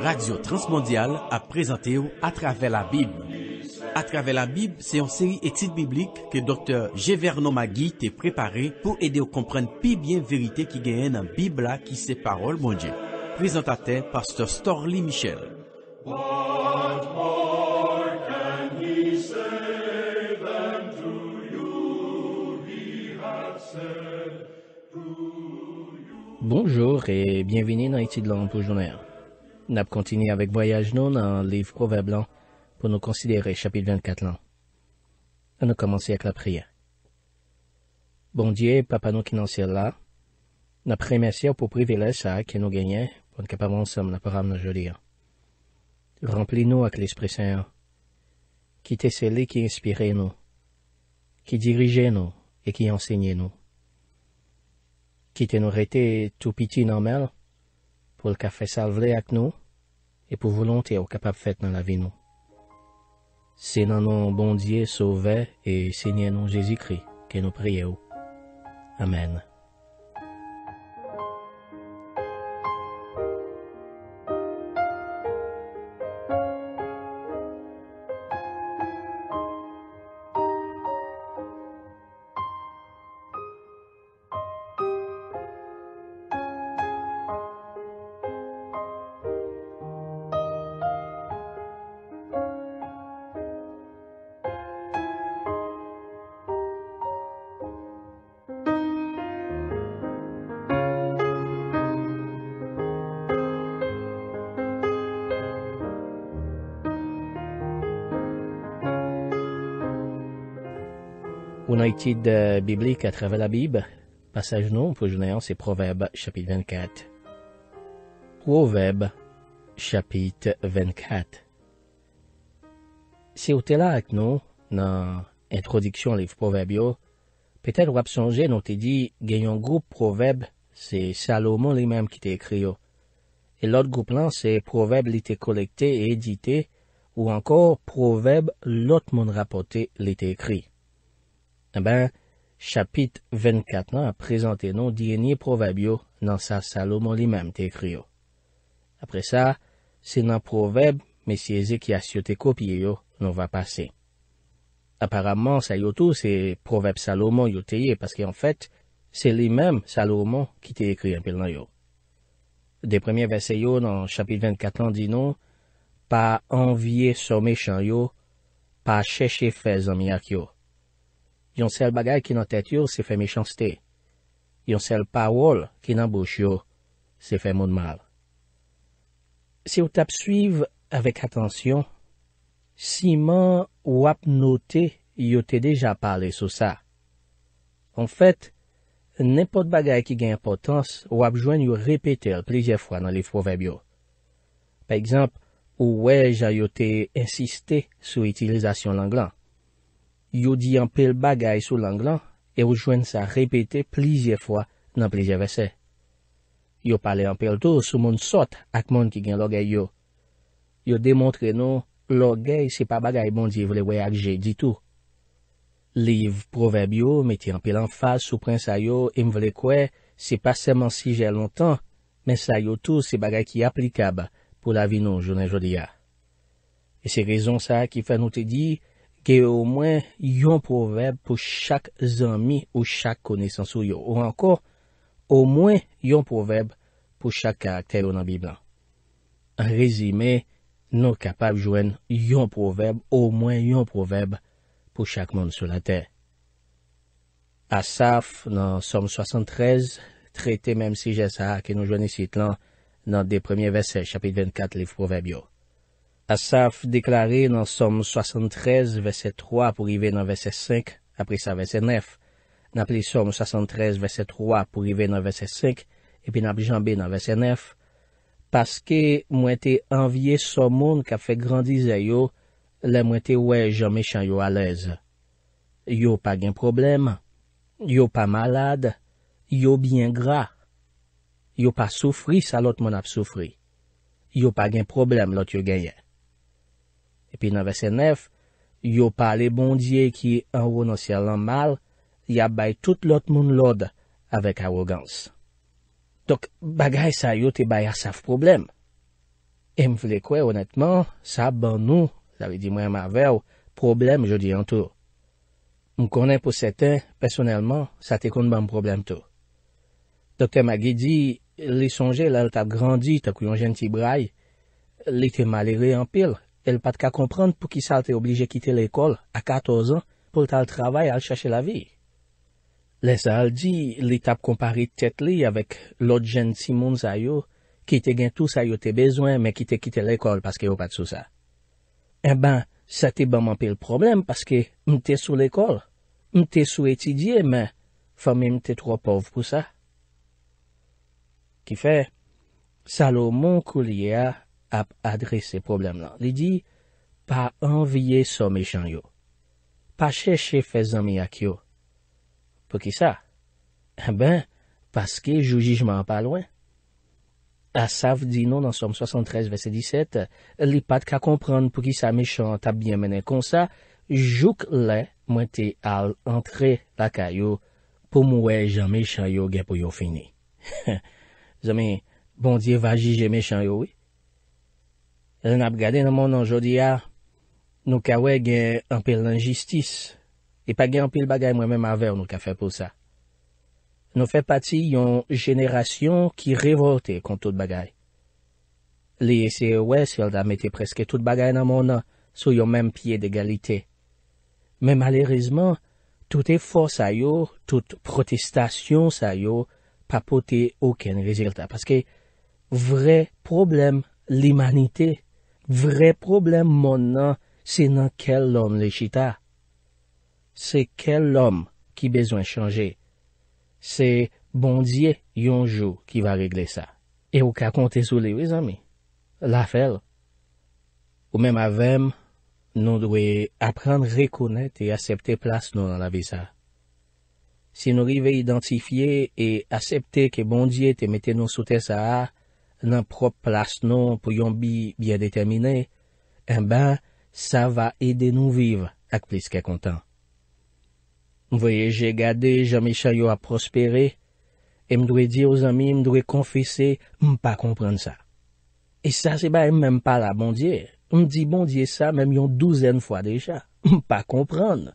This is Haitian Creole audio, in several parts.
Radio Transmondial a présenté à travers la Bible. À travers la Bible, c'est une série études bibliques que Dr. Gévernon Magui t'a préparé pour aider à comprendre plus bien la vérité qui gagne dans la Bible qui ses parole, mon Dieu. Présentateur, Pasteur Storly Michel. Bonjour et bienvenue dans l'étude de pour journée. Nous continué avec Voyage non dans le livre blanc pour nous considérer chapitre 24 nous commencer avec la prière. Bon Dieu, Papa nous qui nous sommes là, nous remercions pour le privilège ça que nous gagnons pour nous capables ensemble la parole Remplis-nous avec l'Esprit Saint, qui t'est celui qui inspirait nous, qui dirigeait nous et qui enseignait nous. Qui nos nous tout petit normal, pou lka fè sal vle ak nou, e pou volonté ou kapap fèt nan la vi nou. Se nan nou bondye souve, e se nye nou Jezikri, ke nou priye ou. Amen. Ou nou itid biblik a travè la bib, pasaj nou pou jounè an se provèb chapit 24. Provèb chapit 24 Se ou te la ak nou nan introdiksyon liv provèb yo, petèl wap sonje nou te di genyon group provèb se Salomon li mèm ki te ekri yo. E lot group lan se provèb li te kolekte edite ou ankor provèb lot moun rapote li te ekri. E ben, chapit 24 nan a prezante nou diyenye proweb yo nan sa Salomon li menm te ekri yo. Apre sa, se nan proweb, mesyeze ki as yo te kopye yo, nou va pase. Aparamman, sa yo tou se proweb Salomon yo te ye, paske an fèt, se li menm Salomon ki te ekri an pel nan yo. De premye vese yo nan chapit 24 nan di nou, pa anvye somè chan yo, pa chèche fè zanmi ak yo. Yon sel bagay ki nan tèt yo se fè mechanstè. Yon sel pawol ki nan bouch yo se fè moun mal. Se yo tap suiv avèk atensyon, siman wap notè yote deja pale sou sa. En fèt, nèmpot bagay ki gen impotans wap jwen yo repeter plizye fwa nan li fwo vèbyo. Pè ekzamp, ou wèja yote insistè sou itilizasyon langlan. yo di an pel bagay sou lang lan, e ou jwen sa repete plizye fwa nan plizye vese. Yo pale an pel tou sou moun sot ak moun ki gen logay yo. Yo demontre nou, logay se pa bagay moun di vle we akje di tou. Liv, proverbyo, meti an pel an fal, sou pren sa yo, im e vle kwe, se pa seman si jè lontan, men sa yo tou se bagay ki aplikab pou la vi nou jounen jodi ya. E se rezon sa ki fe nou te di, Ke ou mwen yon proverb pou chak zanmi ou chak konesansou yo. Ou ankor, ou mwen yon proverb pou chak karakter ou nan biblan. An rezime, nou kapab jwen yon proverb, ou mwen yon proverb pou chak moun sou la ter. Asaf nan som 73, trete menm si jesa a ke nou jwen yon sit lan nan de premier verse chapit 24 liv proverb yo. Asaf deklare nan som 73, verset 3, pou rive nan verset 5, apri sa verset 9. Nap li som 73, verset 3, pou rive nan verset 5, epi nap jambi nan verset 9. Paske mwen te anvye som moun ka fe grandize yo, le mwen te we jomme chan yo alez. Yo pa gen problem, yo pa malade, yo bien gra. Yo pa soufri sa lot moun ap soufri. Yo pa gen problem lot yo genye. Epi 99, yo pale bondye ki an wou nan sialan mal, ya bay tout lot moun lod avèk arogans. Dok bagay sa yo te bay asaf problem. E m vle kwe, honetman, sa ban nou, la vi di mwen ma vèw, problem jodi an tou. M konen pou sete, personelman, sa te koun ban problem tou. Dok te magi di, li sonje lal ta grandi tak yon jenti bray, li te mal iri an pil, El pat ka kompran pou ki sal te oblije kite l'ekol a 14 an pou tal travay al chache la vi. Le sal di li tap kompari tet li avek lot jen Simon zayo ki te gen tou zayo te bezwen men ki te kite l'ekol paske yo pat sou sa. E ben, sa te banman pe l'problem paske mte sou l'ekol. Mte sou etidye men, fami mte tro pov pou sa. Ki fe, salo moun kou liye a... ap adrese problem la. Li di, pa anvye so me chan yo. Pa cheshe fe zanmi ak yo. Pou ki sa? Eh ben, paske jou jijman pa lwen. Asav di nou nan som 73 vese 17, li pat ka kompran pou ki sa me chan tap bien menen kon sa, jouk la mwen te al antre la kayo pou mwen jan me chan yo gen pou yo fini. Zanmi, bon diye va jije me chan yo we? Lè nap gade nan moun nan jodi a, nou ka wè gen anpil nan jistis. E pa gen anpil bagay mwen mèm avè ou nou ka fè pou sa. Nou fè pati yon jenerasyon ki revote kon tout bagay. Li ese wè, sel da mette preske tout bagay nan moun nan sou yon mèm pye de galite. Mè malerizman, tout e fò sa yo, tout protestasyon sa yo, pa pote ouken rezultat. Paske vre problem l'imanite. Vre problem moun nan, se nan kel lom le chita. Se kel lom ki bezwen chanje. Se bondye yon jou ki va regle sa. E ou ka konte sou li we zami. La fel. Ou men ma vem, nou dwe apren rekonet e asepte plas nou nan la visa. Se nou rive identifiye e asepte ke bondye te mette nou sote sa a, nan prop plas nou pou yon bi biye detemine, e eh ba, sa va ede nou viv ak plis ke kontan. M voye, je gade, jam e chay yo a prospere, e m dwe di yo zami, m dwe konfise, m pa kompran sa. E sa se ba, e m menm pa la bondye. M di bondye sa, menm yon douzen fwa deja, m pa kompran.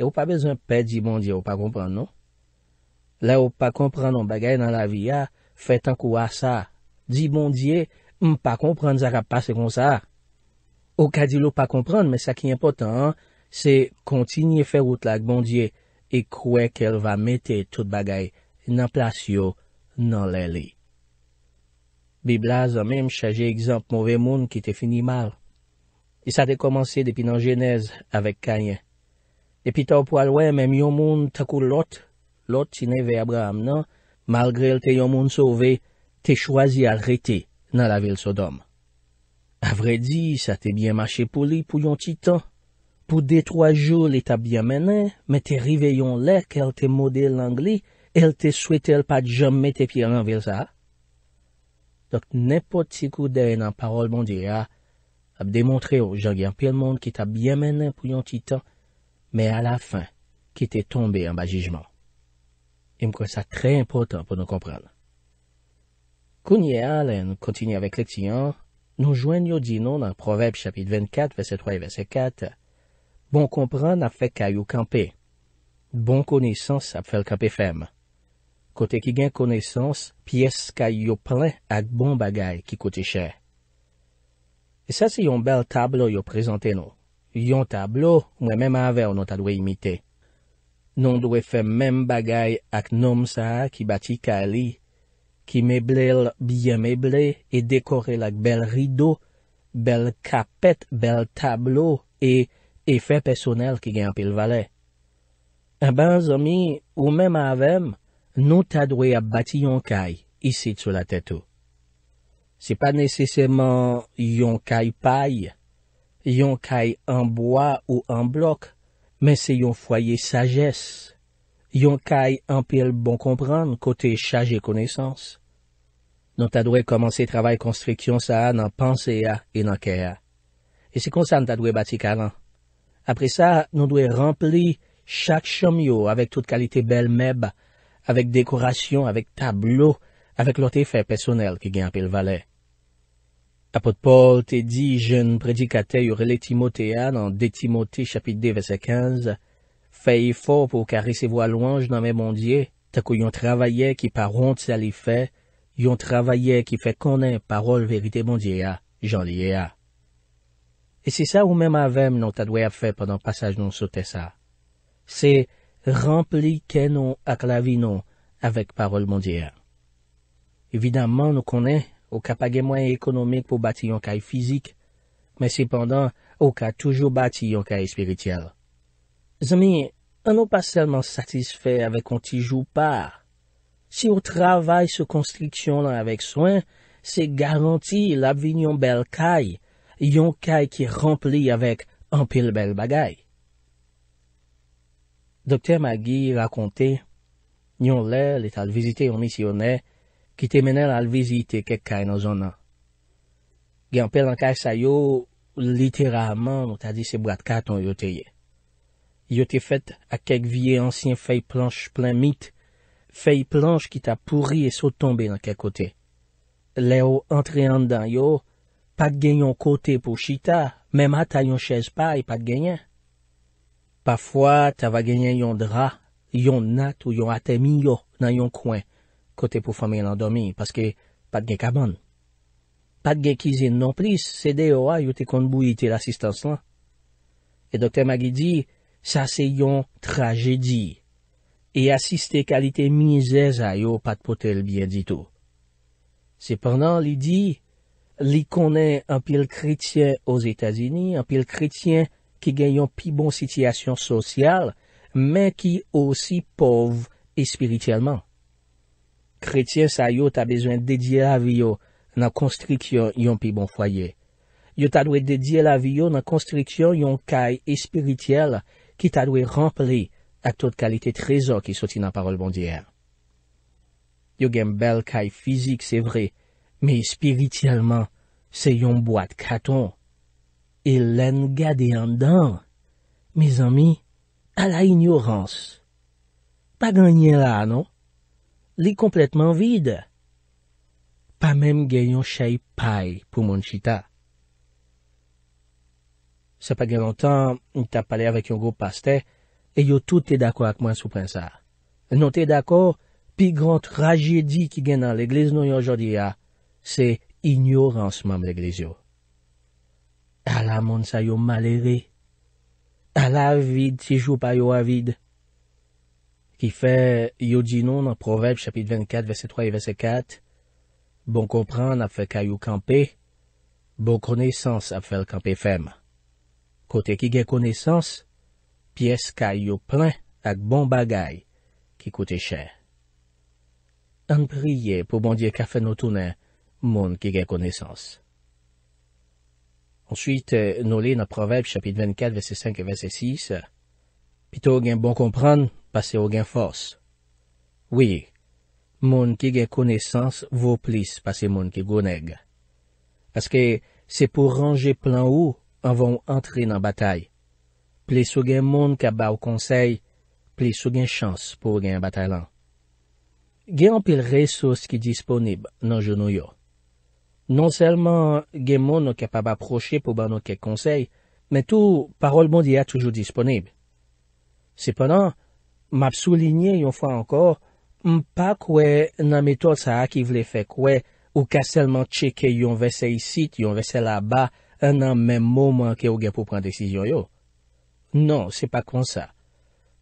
E ou pa bezan pe di bondye, ou pa kompran nou. La ou pa kompran nou bagay nan la viya, Fè tan kou a sa. Di bondye, m pa kompran zara pa se kon sa. Ou ka di lou pa kompran, men sa ki impotant, se kontinye fè route la k bondye e kouè kèl va metè tout bagay nan plasyo nan lèli. Biblaz an menm chaje ekzamp mouve moun ki te fini mal. E sa te komansè depi nan jenèz avèk kanyen. E pi ta ou po alwè menm yon moun takou lot, lot ti ne ve Abraham nan, Malgre el te yon moun sove, te chwazi al rete nan la vil Sodom. A vredi, sa te byen mache pou li pou yon titan. Pou dey troa joul, li ta byen menen, men te rive yon lek, el te mode l'angli, el te swetel pa jomme te pyen an vil sa. Dok, nepot si kou dey nan parol moun diya, ap demontre yo, jan gen pye l moun ki ta byen menen pou yon titan, men a la fin, ki te tombe yon bajijman. Im kon sa tre impotant pou nou kompran. Koun ye alen kontini avek lektyan, nou jwen yo di nou nan proweb chapit 24, verset 3, verset 4. Bon kompran ap fek kay yo kampe. Bon konesans ap fel kampe fem. Kote ki gen konesans, pies kay yo plen ak bon bagay ki kote chè. E sa si yon bel tablo yo prezante nou. Yon tablo mwen men ma ave anot adwe imite. Non dwe fe men bagay ak nom sa ki bati ka li, ki meblel byen meble, e dekorel ak bel rido, bel kapet, bel tablo, e efè personel ki gen apil vale. A e ben zomi, ou men ma avem, nou ta dwe ap bati yon kay, isi tso la teto. Se pa neseseman yon kay pay, yon kay an boya ou an blok, Men se yon foye sages, yon kay anpil bon kompran kote chaje konesans, non ta dwe komanse travay konstriksyon sa nan panse a e nan kè a. E se konsan ta dwe bati kalan, apre sa, non dwe rempli chak chomyo avèk tout kalite bel mèb, avèk dekorasyon, avèk tablo, avèk lote fè personel ki gen apil valèk. A pot pot, te di jen predikate yorele Timotea nan De Timote chapit 2, verset 15, feye fo pou ka resevo al wange nan men mondye, ta kou yon travaye ki paron tsa li fe, yon travaye ki fe konen parol verite mondye a, jan liye a. E se sa ou men mavem non ta dwe a fe padan pasaj non sote sa. Se rempli kenon ak la vi non avèk parol mondye a. Evidaman nou konen, ou ka page mwen ekonomik pou bati yon kaj fizik, men sepandan, ou ka toujou bati yon kaj espirityel. Zami, an nou pa selman satisfe avèk an ti jou pa. Si ou travay sou konstriksyon lan avèk swen, se garanti l'abvin yon bel kaj, yon kaj ki rempli avèk an pil bel bagay. Dokter Magui rakonte, nyon lè l'etal vizite yon misyonè, ki te menel al vizite kek kaj nan zon nan. Gen pe lan kaj sa yo, literalman nou ta dise brad katon yo te ye. Yo te fet ak kek vie ansyen fey planj plen mit, fey planj ki ta pouri e so tombe nan kek kote. Le yo antre yon dan yo, pat gen yon kote pou chita, men mat a yon chese pa e pat genyen. Pafwa, ta va genyen yon dra, yon nat ou yon ate miyo nan yon kwen. kote pou famen lan domi, paske pat gen kabon. Pat gen kizin non plis, sede yo a yote konbou ite l'assistans lan. E doktè magi di, sa se yon trajedie, e asiste kalite mizèz a yo pat potel bien ditou. Se penan li di, li konen an pil kretien os Etazini, an pil kretien ki gen yon pi bon sityasyon sosyal, men ki osi pov espirityelman. Kretyen sa yo ta bezwen dedye la viyo nan konstrikyon yon pi bon fwaye. Yo ta dwe dedye la viyo nan konstrikyon yon kay espirityel ki ta dwe rample ak tot kalite trezor ki soti nan parol bondyel. Yo gen bel kay fizik se vre, me espirityelman se yon boat katon. E len gade yon dan. Me zami, ala ignorans. Pa ganyen la, non? li kompletman vide. Pa menm gen yon chay pay pou moun chita. Sa pa gen lontan, mwen tap pale avèk yon grob paste, e yo tout te dako ak mwen soupran sa. Non te dako, pi gront rajedi ki gen nan l'egliz nou yon jodi ya, se ignoransman bl'egliz yo. Ala moun sa yo malere. Ala vide si jou pa yo avide. Ki fè, yo di nou nan provèb chapit 24, verset 3, verset 4, Bon kompran ap fè kayou kampe, bon koneysans ap fèl kampe fem. Kote ki gen koneysans, piyes kayou plen ak bon bagay ki kote chè. An priye pou bon diye ka fè nou toune, moun ki gen koneysans. Ansyit, nou li nan provèb chapit 24, verset 5, verset 6, Pito ou gen bon kompran, pase ou gen fos. Oui, moun ki gen konesans vou plis pase moun ki gounèg. Paske se pou ranje plan ou, an von entri nan batay. Plis ou gen moun ka ba ou konsey, plis ou gen chans pou gen batay lan. Gen an pil resos ki disponib nan jounou yo. Non selman gen moun nou kepa ba proche pou ban nou ke konsey, men tou parol moun di a toujou disponib. Se penan, m ap souline yon fwa ankor, m pa kwe nan metode sa a ki vle fe kwe ou ka selman cheke yon vese yisit, yon vese la ba, an nan men mouman ke ou gen pou pren desisyon yo. Non, se pa kon sa.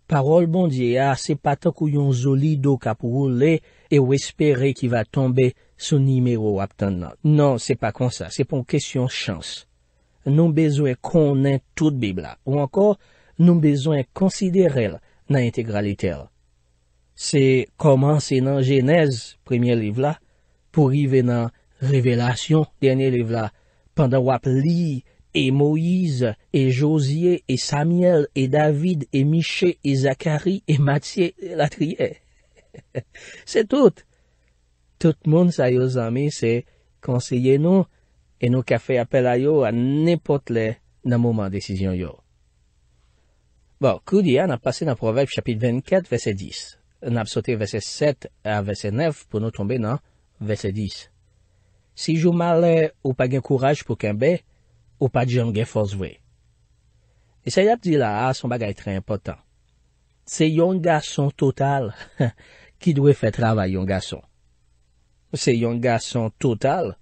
Parol bon diye a, se patan kou yon zoli do kap roule e ou espere ki va tombe sou nimeyo ap tenan. Non, se pa kon sa. Se pon kesyon chans. Non bezwe konen tout bibla. Ou ankor... noum bezwen konsiderel nan integralitel. Se komanse nan jenèz premye liv la, pou rive nan revelasyon djenye liv la, pandan wap li, e Moïse, e Josie, e Samiel, e David, e Miche, e Zakari, e Mathie, e Latrie. Se tout, tout moun sa yo zami se konsye nou, e nou kafe apel a yo an nepotle nan mouman desisyon yo. Bon, kou di an ap pase nan proverb chapit 24 vese 10. An ap sote vese 7 a vese 9 pou nou tombe nan ah, vese 10. Si jou male ou pa gen kouraj pou kenbe, ou pa djan gen foswe. E se yon ap di la asan bagay tre important. Se yon gason total ki dwe fe travay yon gason. Se yon gason total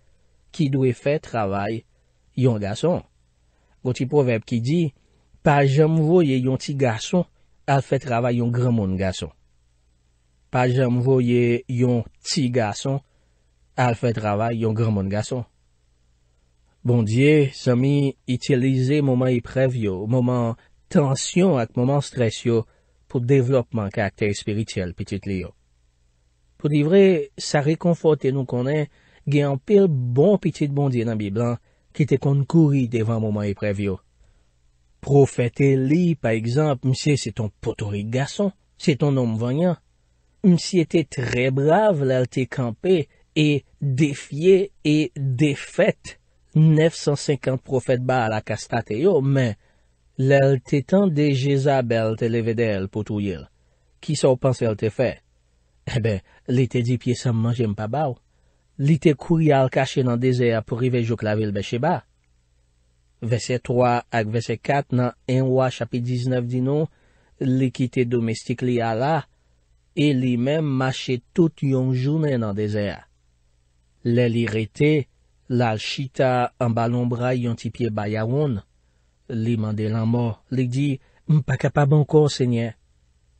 ki dwe fe travay yon gason. Voti proverb ki di... Pa jèm voye yon ti gason, al fè travay yon gran moun gason. Pa jèm voye yon ti gason, al fè travay yon gran moun gason. Bondye, sami, itilize mouman yi prev yo, mouman tansyon ak mouman stres yo, pou devlopman karakter espirityel pitit li yo. Po di vre, sa rekonfote nou konen, gen an pil bon pitit bondye nan bi blan, ki te kon kouri devan mouman yi prev yo. Profete li, pa ekzamp, msiye, se ton potori gason, se ton om vanyan. Msiye te tre brave lal te kampe, e defye, e defet, nef san senkant profete ba la kastate yo, men, lal te tan de jeza bel te leve del potou yel. Ki sa ou panse lal te fe? Eben, eh li te di pie san manje mpa bau. Li te kouy al kache nan dese aporive jok la vil beche ba. Wese 3 ak wese 4 nan enwa chapi 19 di nou, li ki te domestik li ala, e li men mache tout yon jounen nan dezer. Le li rete, la alchita an balonbra yon tipye bayawon, li mande lan mor, li di, m pa kapab an kon, senye,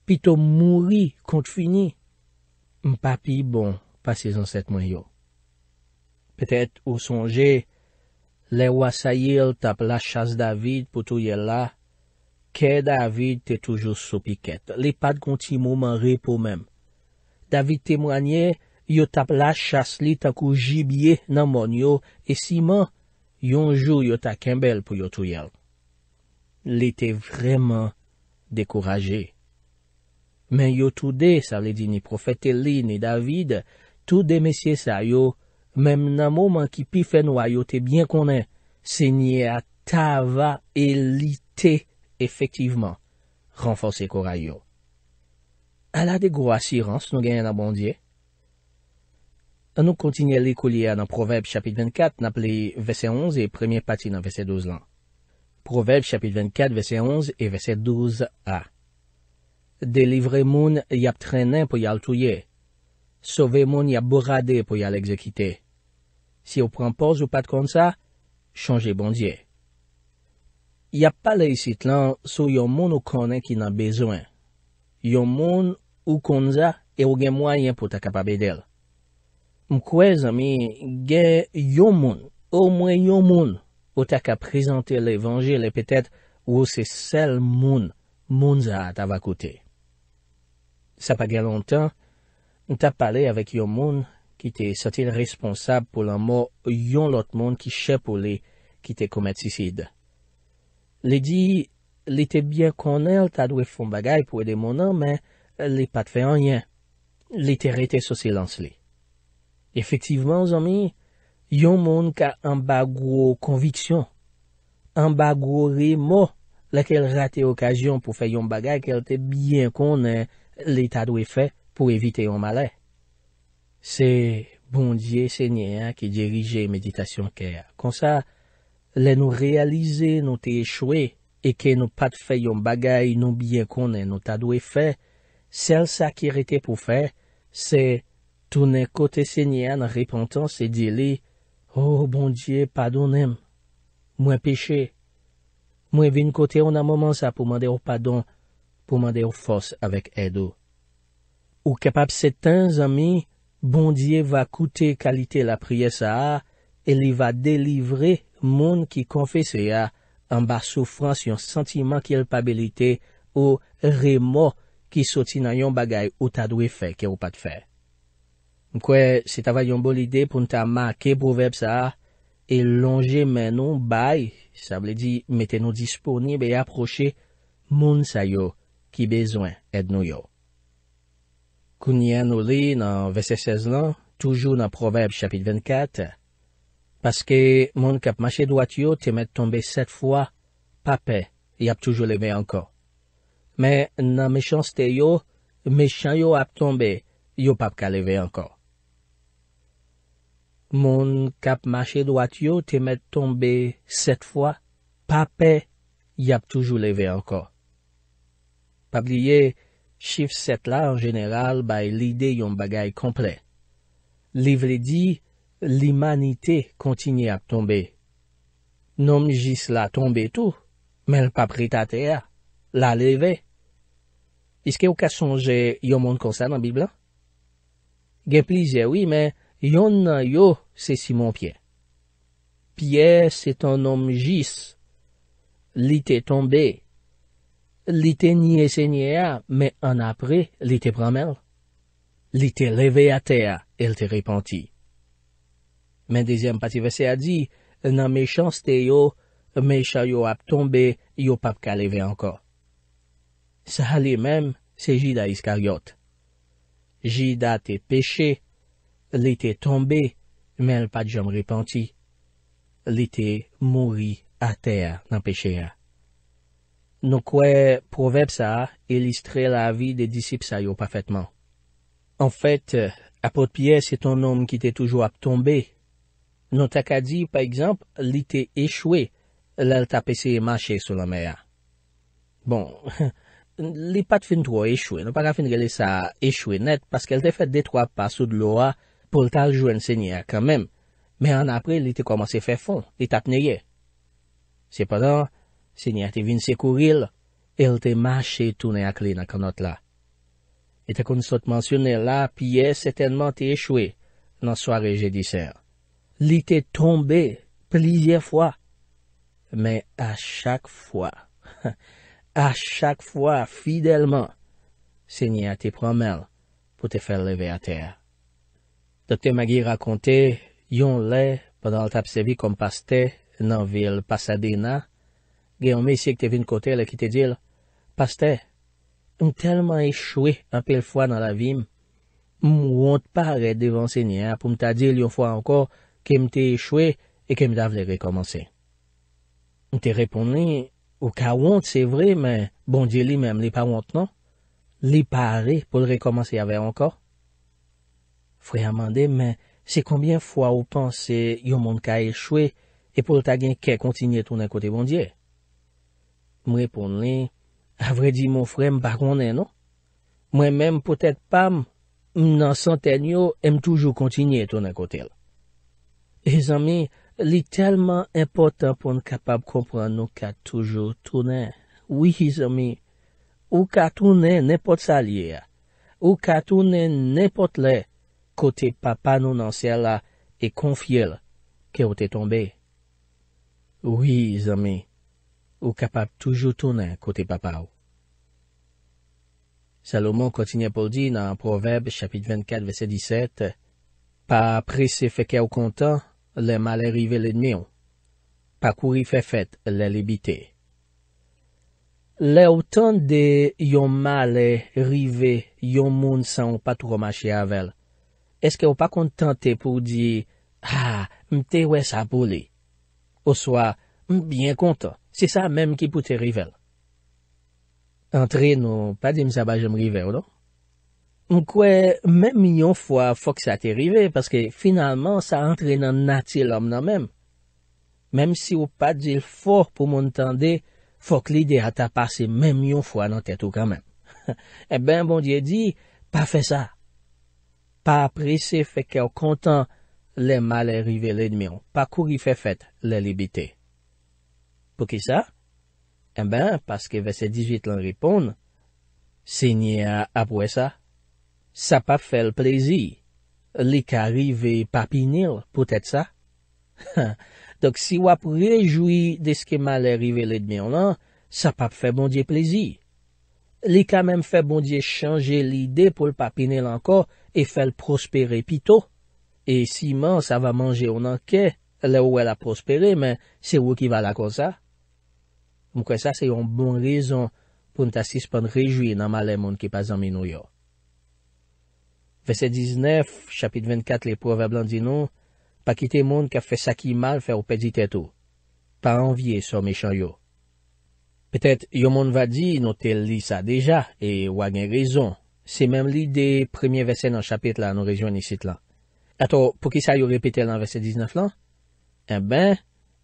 pi to mouri kont fini. M pa pi bon, pasi zon set mwen yo. Petet ou sonje, Le wasa yel tap la chas David pou tou yel la, ke David te toujou sou piket, li pad konti mouman ripou menm. David te mwanyen, yo tap la chas li takou jibye nan moun yo, e siman, yon jou yo ta kembel pou yo tou yel. Li te vreman dekoraje. Men yo tou de, sa vle di ni profete li ni David, tou de mesye sa yo, Mem nan mouman ki pi fè nou a yo te byen konen, se nye a tava elite efektiveman, renfonse kor a yo. A la de gro asirans nou genyen nan bondye? An nou kontinye li kou li a nan Proveb chapit 24, nap li WC 11 e premye pati nan WC 12 lan. Proveb chapit 24, WC 11 e WC 12 a. Delivre moun yap trennen pou yal touye. Sove moun yap borade pou yal ekzekite. Si yo pran pos ou pat kon sa, chanje bondye. Ya pale yisit lan sou yo moun ou konen ki nan bezwen. Yo moun ou kon za e ou gen mwayen pou ta kapabede el. Mkwe zami, gen yo moun, ou mwen yo moun, ou ta ka prezante le evanjele petet ou se sel moun, moun za ta va kote. Sa pa gen lontan, nou ta pale avek yo moun, ki te satil responsab pou la mò yon lot moun ki chè pou li ki te komet sisid. Li di, li te byen konel ta dwe foun bagay pou edè moun an, men li pat fè an yon, li te rete sou silans li. Efektivman, zami, yon moun ka an bagwo konviksyon, an bagwore mò la ke l rate okajyon pou fè yon bagay ke l te byen konen li ta dwe fè pou evite yon malè. Se, bon diye se nye a ki dirije meditasyon ke a. Kon sa, le nou realize nou te echwe, e ke nou pat fe yon bagay nou biye konen nou ta dou e fe, sel sa ki rete pou fe, se, toune kote se nye a nan repantans se di li, oh, bon diye, padon em, mwen peche. Mwen vin kote yon nan moman sa pou mande yo padon, pou mande yo fos avèk edo. Ou kepap se ten zami, Bondye va koute kalite la priye sa a, e li va delivre moun ki konfese a, an ba soufrans yon sentiman ki el pabilite, ou re mo ki soti nan yon bagay ou ta dwe fe ke ou pat fe. Mkwe, se tava yon bol ide pou nta ma ke proverb sa a, e longe menon bay, sa ble di meteno disponib e aproche moun sa yo ki bezwen ed nou yo. Kounyen ou li nan vese sez lan, toujou nan proverb chapit 24, paske moun kap mache do at yo te met tombe set fwa, pape, y ap toujou leve anko. Me nan mechans te yo, mechans yo ap tombe, yo pap ka leve anko. Moun kap mache do at yo te met tombe set fwa, pape, y ap toujou leve anko. Pabliye, Chif set la general bay lide yon bagay komple. Livre di, limanite kontine a tombe. Nom jis la tombe tou, men papri ta te a, la leve. Iske ou ka sonje yon moun konsen an bibla? Geplize oui, men yon nan yo se simon pie. Pie se ton nom jis. Lite tombe. Li te nye se nye a, me an apre, li te pramel. Li te leve a te a, el te repenti. Men dezem pati vese a di, nan me chans te yo, me chay yo ap tombe, yo pap ka leve anko. Sa hali menm, se ji da iskaryot. Ji da te peche, li te tombe, men pati jom repenti. Li te mouri a te a, nan peche a. Nou kwe proweb sa ilistre la vi de disip sa yo pafetman. En fèt, apot piye, se ton nom ki te toujou ap tombe. Nou te ka di, pa ekzamp, li te echwe, lal tape se yi mache sou la mea. Bon, li pat fin tro echwe. Non pa rafin gale sa echwe net, paske l te fè de tro ap pa sou de lo a pou l taljou ensenye a kamem. Men an apre, li te komanse fè fon. Li tape neye. Se padan, Se nye ate vin se kouril, el te mache toune ak li nan kanot la. E te kon sot mansyon ne la piye setenman te echwe nan sware je diser. Li te tombe plizye fwa. Me a chak fwa, a chak fwa fidelman, se nye ate pranmel pou te fè leve a ter. De te magi rakonte, yon le, padan l tapsevi kompaste nan vil Pasadena, gen yon mesye ke te vin kote le ki te dil, paste, m telman e chwe apel fwa nan la vim, m wont pare devan se nye, pou m ta dil yon fwa ankor ke m te chwe e ke m dav le re komanse. M te repon ni, ou ka wont se vre, men bondye li menm li pa wont nan, li pare pou le re komanse yave ankor. Fwe amande, men se kombien fwa ou panse yon moun ka e chwe e pou lta gen ke kontinye tonen kote bondye, Mwen pon li, avre di moun frem baronè, nou? Mwen menm potet pam, nan santen yo, em toujou kontinye tonè kotèl. He e zami, li telman impotant pon kapab kompran nou ka toujou tonè. Oui, he zami, ou ka tonè nepot salye ya. Ou ka tonè nepot le, kote papa nou nan sel la, e konfye la, ke ou te tombe. Oui, he zami. ou kapap toujou tonen kote papa ou. Salomon kontinye pou di nan proverbe chapit 24 vese 17, pa presi feke ou kontan, le male rive le dme ou, pa kouri fe fet le libite. Le ou ton de yon male rive yon moun san ou patou komache avel, eske ou pa kontante pou di, ha, ah, mte we sa pou li, ou swa, mbyen kontan, Se sa menm ki pou te rivel. Entrine non, non? non, ou pa di msa bajem rivel. Ou kwe menm yon fwa fwa ke sa te rivel. Paske finalman sa entre nan nati lom nan menm. Menm si ou pa di l fwa pou moun tende. Fwa ke li de ata pase menm yon fwa nan tetou kamen. E eh ben bon di e di pa fe sa. Pa aprese feke ou kontan le male rivele de menm. Pa kou ri fe fet le libiti. Pour qui ça? Eh ben, parce que verset 18 l'en répond, Seigneur, après ça, ça pas fait le plaisir. Les arrive papinil, peut-être ça. Donc, si vous réjouit de ce qui mal arrivé le demi ne ça pas fait bon Dieu plaisir. Les même fait bon Dieu changer l'idée pour le papiner encore et faire prospérer plutôt. Et si man ça va manger on enquête, là où elle a prospéré, mais c'est vous qui va la cause ça? mwen kwen sa se yon bon rezon pou nta sispan rejouye nan male moun ki pazan mi nou yo. Vese 19, chapit 24, le pou avè blan di nou, pa kite moun ka fe sakimal fe ou pedi tetou. Pa anvye so mechanyo. Petet, yon moun va di nou tel li sa deja, e wagen rezon. Se mem li de premiye vese nan chapit la nou rejouye ni sit lan. Ato, pou ki sa yo repete lan vese 19 lan? E ben,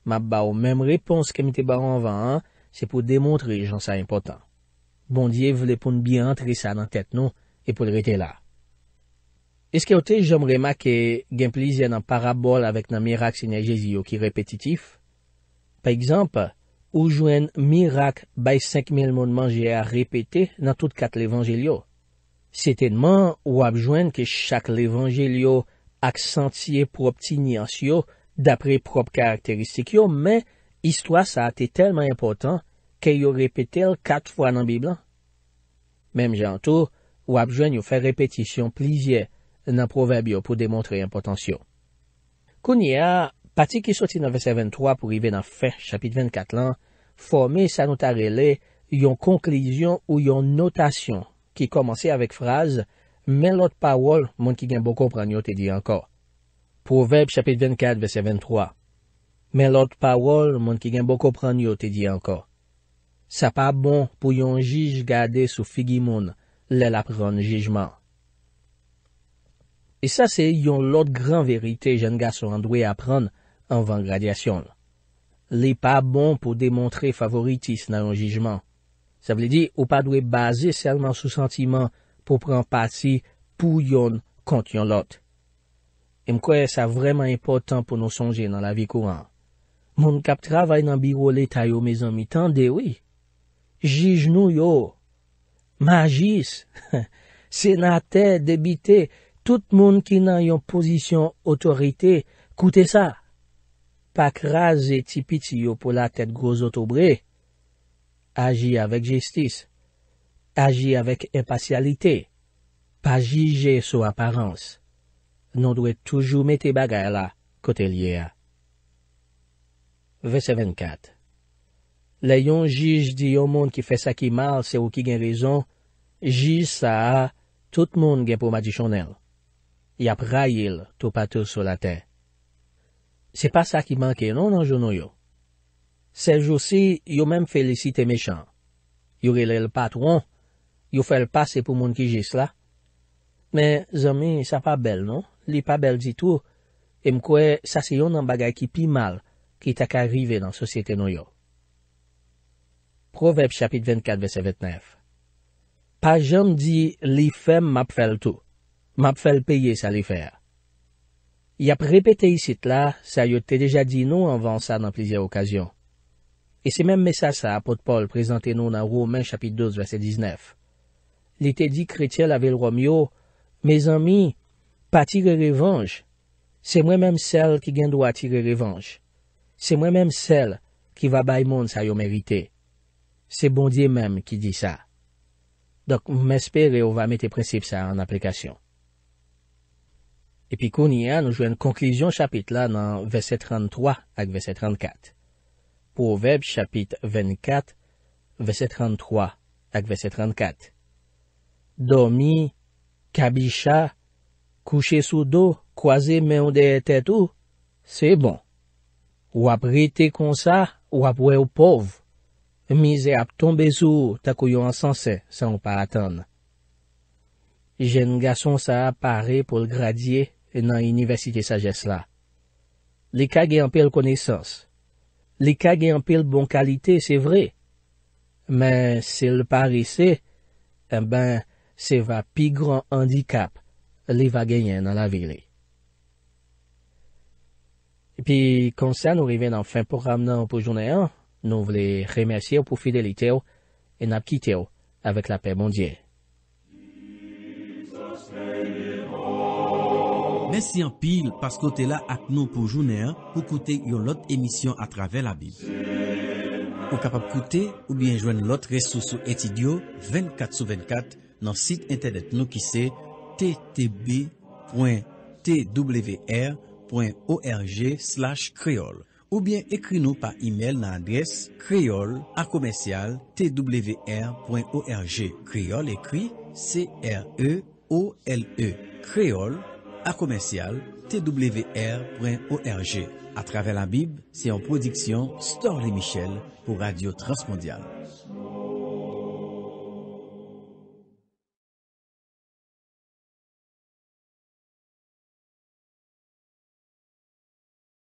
ma ba ou mem repons ke mi te bar anvan an, Se pou demontri jan sa impotant. Bondye vle pou n bi antri sa nan tèt nou, e pou l rete la. Eske ote jom remak e genplize nan parabol avèk nan mirak sinerjezi yo ki repetitif? Pè ekzamp, ou jwen mirak bay 5.000 moun manje a repete nan tout kat levangelyo? Sete nman, ou ap jwen ke chak levangelyo ak santye prop tini ans yo dapre prop karakteristik yo, men Istwa sa te telman impotant ke yo repetel kat fwa nan Biblan. Mem jantou, wap jwen yo fe repetisyon plizye nan proverbyo pou demontre impotansyon. Kounye a, pati ki soti nan verset 23 pou rive nan fe, chapit 24 lan, fome sanoutarele yon konklyzyon ou yon notasyon ki komanse avik fraz, men lot pawol moun ki gen bokom pranyo te di anko. Proverb chapit 24 verset 23 Men lot pawol moun ki gen boko pran yo te di anko. Sa pa bon pou yon jij gade sou figi moun lè la pran jijman. E sa se yon lot gran verite jen ga so an dwe apran an van gradyasyon. Lè pa bon pou demontre favoritis nan yon jijman. Sa vle di ou pa dwe baze selman sou sentiman pou pran pasi pou yon kont yon lot. E mkwe sa vreman impotant pou nou sonje nan la vi kouran. Moun kap travay nan biwole tay yo mezon mi tan dewi. Jij nou yo. Majis. Se nan te debite, tout moun ki nan yon posisyon otorite, koute sa. Pa kraze ti piti yo pou la tet grozotobre. Aji avèk jistis. Aji avèk epasyalite. Pa jije sou aparense. Non dwe toujou mete bagay la kote liye a. Vese 24 Le yon jiz di yo moun ki fe sa ki mal, se ou ki gen rezon, jiz sa a, tout moun gen pou ma di chonel. Yap rayil tou patou sou la ten. Se pa sa ki manke, non, nan jounou yo? Se jou si, yo menm felisite mechan. Yo rele l patou an, yo fel pase pou moun ki jiz la. Men, zami, sa pa bel, non? Li pa bel ditou. E mkwe, sa se yon nan bagay ki pi mal. ki ta ka rive nan sosyete nou yo. Proveb chapit 24, verset 29 Pa jom di, li fem map fel tou, map fel peye sa li fer. Yap repete y sit la, sa yo te deja di nou anvan sa nan plizye okasyon. E se men mesasa apotpol prezante nou nan roumen chapit 12, verset 19. Li te di kretye lavel rom yo, me zami, pa tire revanj, se mwen menm sel ki gen doa tire revanj. Se mwen menm sel ki va bay moun sa yo merite. Se bondye menm ki di sa. Dok m espere ou va mette precipe sa an aplikasyon. Epi kon ya nou jwen konklyzyon chapit la nan vese 33 ak vese 34. Pou veb chapit 24 vese 33 ak vese 34. Domi, kabisha, kouche sou do, kouaze men ou de etet ou, se bon. Wap rete kon sa, wap we ou pov. Mize ap ton bezou takou yo ansanse san ou pa atan. Jen gason sa pare pou lgradye nan universite sa jesla. Li ka gen apel konesans. Li ka gen apel bon kalite, se vre. Men se l pare se, eh ben se va pi gran handikap li va genyen nan la vile. Pi konsen nou riven an fin pou ramnen an pou jounen an, nou vle remersye ou pou fidelite ou en ap kite ou avek la pey bondye. Mersi an pil pas kote la ak nou pou jounen an pou kote yon lot emisyon a trave la bil. Ou kapap kote ou bien jwen lot resosu etidyo 24 sou 24 nan sit internet nou ki se ttb.twr. Ou bien ekri nou pa imel nan adres kreolakomensyal twr.org Kreol ekri C-R-E-O-L-E Kreolakomensyal twr.org A travè la bib, se yon prodiksyon Storle Michel pou Radio Transmondial